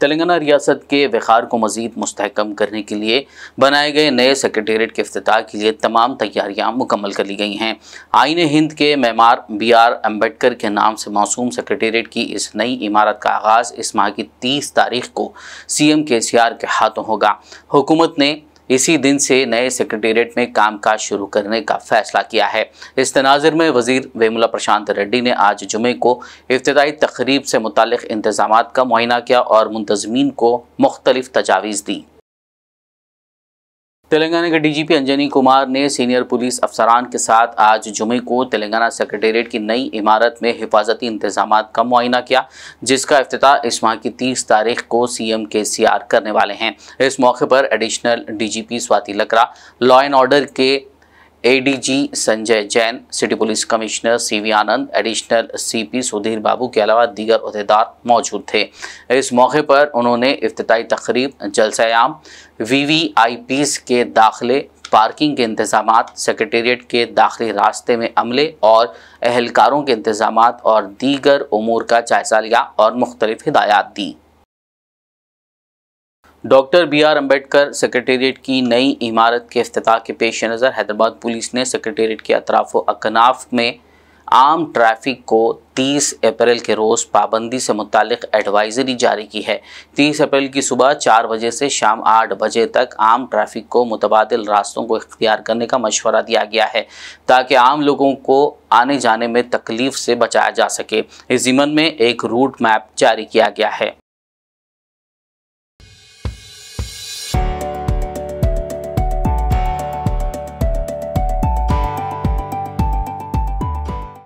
तेलंगाना रियासत के वखार को मज़ीद मस्तकम करने के लिए बनाए गए नए सेक्रटेट के अफ्ताह के लिए तमाम तैयारियाँ मुकम्मल कर ली गई हैं आइन हिंद के मैमार बी आर अम्बेडकर के नाम से मौसू सेक्रटेट की इस नई इमारत का आगाज़ इस माह की तीस तारीख को सी एम के सी आर के हाथों होगा हुकूमत ने इसी दिन से नए सेक्रेटेरिएट में कामकाज शुरू करने का फैसला किया है इस तनाजर में वजीर वेमुला प्रशांत रेड्डी ने आज जुमे को इब्तदाई तकरीब से मुतल इंतजाम का मुआयना किया और मुंतजमीन को मुख्तलिफ तजावीज़ दी तेलंगाना के डीजीपी अंजनी कुमार ने सीनियर पुलिस अफसरान के साथ आज जुमे को तेलंगाना सेक्रेटेरिएट की नई इमारत में हिफाजती इंतजाम का मुआयना किया जिसका अफ्ताह इस माह की 30 तारीख को सीएम केसीआर करने वाले हैं इस मौके पर additional DGP Swati Lakra law and order के ADG Sanjay Jain city police commissioner CV Anand additional CP Sudhir Babu के अलावा दीगर अहदेदार मौजूद थे इस मौके पर उन्होंने अफ्ताही तकरीब जलसायाम वीवीआईपीस के दाखिले पार्किंग के इंतजाम सेक्रेटेरिएट के दाखिले रास्ते में अमले और अहलकारों के इंतजाम और दीगर अमूर का जायजा लिया और मुख्तलिफ हिदायत दी doctor B R Ambedkar secretariat की नई इमारत के अफ्ताह के पेश नज़र हैदराबाद पुलिस ने सेक्रेटेरिएट के अतराफ़ अकनाफ में आम ट्रैफिक को 30 अप्रैल के रोज़ पाबंदी से मुतल एडवाइजरी जारी की है 30 अप्रैल की सुबह चार बजे से शाम आठ बजे तक आम ट्रैफिक को मुतबाद रास्तों को इख्तियार करने का मशवरा दिया गया है ताकि आम लोगों को आने जाने में तकलीफ़ से बचाया जा सके इस ज़िमन में एक रूट मैप जारी किया गया है